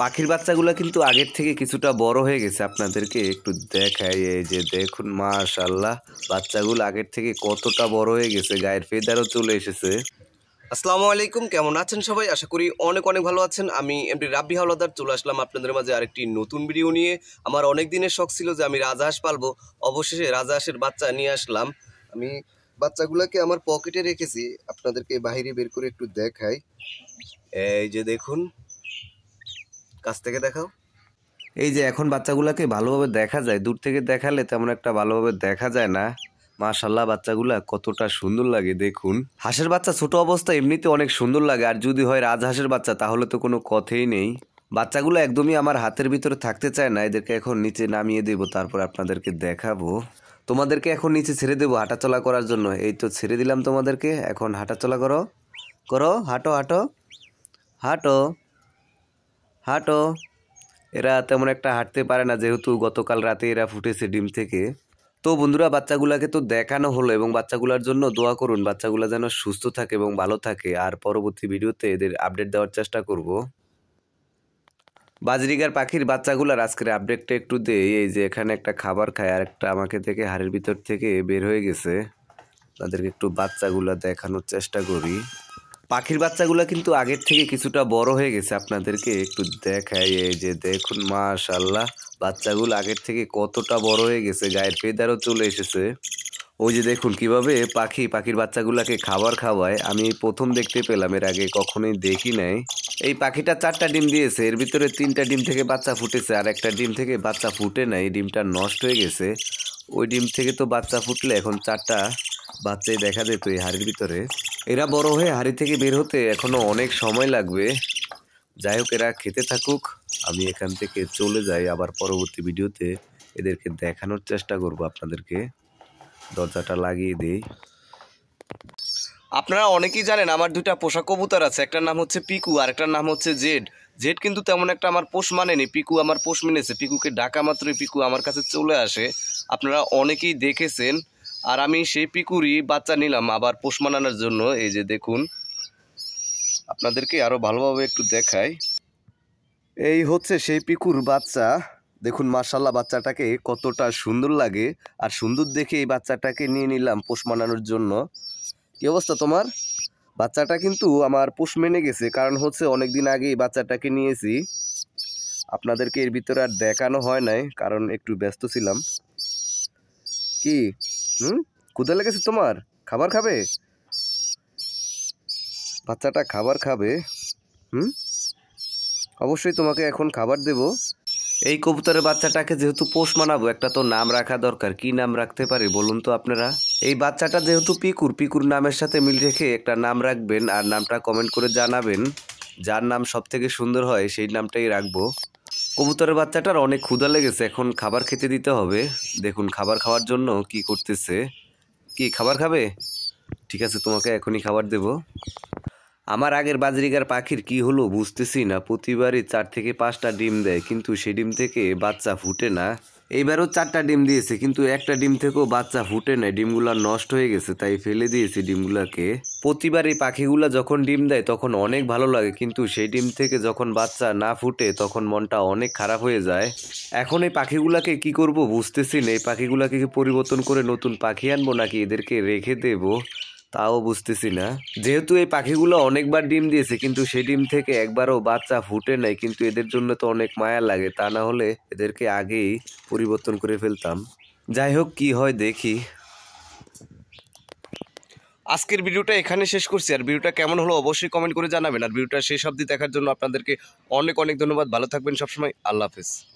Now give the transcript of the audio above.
পাখির বাচ্চাগুলো কিন্তু আগের থেকে কিছুটা বড় হয়ে গেছে আপনাদেরকে একটু দেখাই এই যে দেখুন মাশাল্লাহ বাচ্চাগুলো আগের থেকে কতটা বড় হয়ে গেছে গায়ের ফেদারও চলে এসেছে আসসালামু আলাইকুম কেমন আছেন সবাই আশা করি অনেক অনেক ভালো আছেন আমি এমনি রাব্বি হাওলাদার চলে আসলাম আপনাদের মাঝে আরেকটি নতুন ভিডিও নিয়ে আমার অনেক দিনের শখ ছিল যে আমি রাজহাঁস পালবো অবশেষে হাঁসের বাচ্চা নিয়ে আসলাম আমি বাচ্চাগুলোকে আমার পকেটে রেখেছি আপনাদেরকে বাহিরে বের করে একটু দেখাই এই যে দেখুন কাছ থেকে দেখাও এই যে এখন বাচ্চাগুলোকে ভালোভাবে দেখা যায় দূর থেকে দেখালে তেমন একটা ভালোভাবে দেখা যায় না মাশাল্লাহ বাচ্চাগুলা কতটা সুন্দর লাগে দেখুন হাঁসের বাচ্চা ছোট অবস্থা এমনিতে অনেক সুন্দর লাগে আর যদি হয় রাজহাঁসের বাচ্চা তাহলে তো কোনো কথাই নেই বাচ্চাগুলো একদমই আমার হাতের ভিতরে থাকতে চায় না এদেরকে এখন নিচে নামিয়ে দেব তারপর আপনাদেরকে দেখাবো তোমাদেরকে এখন নিচে ছেড়ে দেবো হাঁটাচলা করার জন্য এই তো ছেড়ে দিলাম তোমাদেরকে এখন হাঁটাচলা করো করো হাঁটো হাঁটো হাঁটো হাঁটো এরা তেমন একটা হাঁটতে পারে না যেহেতু গতকাল রাতে এরা ফুটেছে ডিম থেকে তো বন্ধুরা বাচ্চাগুলাকে তো দেখানো হলো এবং বাচ্চাগুলার জন্য দোয়া করুন বাচ্চাগুলা যেন সুস্থ থাকে এবং ভালো থাকে আর পরবর্তী ভিডিওতে এদের আপডেট দেওয়ার চেষ্টা করব বাজরিগার পাখির বাচ্চাগুলার আজকের আপডেটটা একটু দেই এই যে এখানে একটা খাবার খায় আর একটা আমাকে থেকে হাড়ের ভিতর থেকে বের হয়ে গেছে তাদেরকে একটু বাচ্চাগুলা দেখানোর চেষ্টা করি পাখির বাচ্চাগুলো কিন্তু আগের থেকে কিছুটা বড় হয়ে গেছে আপনাদেরকে একটু দেখাই এই যে দেখুন মাশাল্লাহ বাচ্চাগুলো আগের থেকে কতটা বড় হয়ে গেছে গায়ের পেদারও চলে এসেছে ওই যে দেখুন কিভাবে পাখি পাখির বাচ্চাগুলোকে খাবার খাওয়ায় আমি প্রথম দেখতে পেলাম এর আগে কখনোই দেখি নাই এই পাখিটা চারটা ডিম দিয়েছে এর ভিতরে তিনটা ডিম থেকে বাচ্চা ফুটেছে আর একটা ডিম থেকে বাচ্চা ফুটে নাই ডিমটা নষ্ট হয়ে গেছে ওই ডিম থেকে তো বাচ্চা ফুটলে এখন চারটা বাচ্চাই দেখা যেত এই হাড়ির ভিতরে এরা বড় হয়ে হাড়ি থেকে বের হতে এখনও অনেক সময় লাগবে যাই হোক এরা খেতে থাকুক আমি এখান থেকে চলে যাই আবার পরবর্তী ভিডিওতে এদেরকে দেখানোর চেষ্টা করব আপনাদেরকে দরজাটা লাগিয়ে দিই আপনারা অনেকেই জানেন আমার দুটা পোষা কবুতর আছে একটার নাম হচ্ছে পিকু আর একটার নাম হচ্ছে জেড জেড কিন্তু তেমন একটা আমার পোষ মানেনি পিকু আমার পোষ মেনেছে পিকুকে ডাকা মাত্রই পিকু আমার কাছে চলে আসে আপনারা অনেকেই দেখেছেন আর আমি সেই পিকুরি বাচ্চা নিলাম আবার পোষ মানানোর জন্য এই যে দেখুন আপনাদেরকে আরও ভালোভাবে একটু দেখাই এই হচ্ছে সেই পিকুর বাচ্চা দেখুন মার্শাল্লাহ বাচ্চাটাকে কতটা সুন্দর লাগে আর সুন্দর দেখে এই বাচ্চাটাকে নিয়ে নিলাম পোষ মানানোর জন্য কী অবস্থা তোমার বাচ্চাটা কিন্তু আমার পোষ মেনে গেছে কারণ হচ্ছে অনেক দিন আগে এই বাচ্চাটাকে নিয়েছি আপনাদেরকে এর ভিতরে আর দেখানো হয় নাই কারণ একটু ব্যস্ত ছিলাম কি হুম কুদে লেগেছে তোমার খাবার খাবে বাচ্চাটা খাবার খাবে হুম অবশ্যই তোমাকে এখন খাবার দেব এই কবুতরের বাচ্চাটাকে যেহেতু পোষ মানাবো একটা তো নাম রাখা দরকার কি নাম রাখতে পারি বলুন তো আপনারা এই বাচ্চাটা যেহেতু পিকুর পিকুর নামের সাথে মিল রেখে একটা নাম রাখবেন আর নামটা কমেন্ট করে জানাবেন যার নাম সব থেকে সুন্দর হয় সেই নামটাই রাখবো কবুতরের বাচ্চাটার অনেক ক্ষুধা লেগেছে এখন খাবার খেতে দিতে হবে দেখুন খাবার খাওয়ার জন্য কি করতেছে কি খাবার খাবে ঠিক আছে তোমাকে এখনই খাবার দেব আমার আগের বাজরিকার পাখির কি হলো বুঝতেছি না প্রতিবারই চার থেকে পাঁচটা ডিম দেয় কিন্তু সে ডিম থেকে বাচ্চা ফুটে না এইবারও চারটা ডিম দিয়েছে কিন্তু একটা ডিম থেকেও বাচ্চা ফুটে নেয় ডিমগুলো নষ্ট হয়ে গেছে তাই ফেলে দিয়েছি ডিমগুলোকে প্রতিবার এই পাখিগুলো যখন ডিম দেয় তখন অনেক ভালো লাগে কিন্তু সেই ডিম থেকে যখন বাচ্চা না ফুটে তখন মনটা অনেক খারাপ হয়ে যায় এখন এই পাখিগুলোকে কি করব বুঝতেছি না এই পাখিগুলোকে পরিবর্তন করে নতুন পাখি আনবো নাকি এদেরকে রেখে দেবো তাও বুঝতেছি না যেহেতু এই পাখিগুলো অনেকবার ডিম দিয়েছে কিন্তু সেই ডিম থেকে একবারও বাচ্চা ফুটে নাই কিন্তু এদের জন্য তো অনেক মায়া লাগে তা না হলে এদেরকে আগেই পরিবর্তন করে ফেলতাম যাই হোক কি হয় দেখি আজকের ভিডিওটা এখানে শেষ করছি আর ভিডিওটা কেমন হলো অবশ্যই কমেন্ট করে জানাবেন আর ভিডিওটা শেষ অবধি দেখার জন্য আপনাদেরকে অনেক অনেক ধন্যবাদ ভালো থাকবেন সবসময় আল্লাহ হাফেজ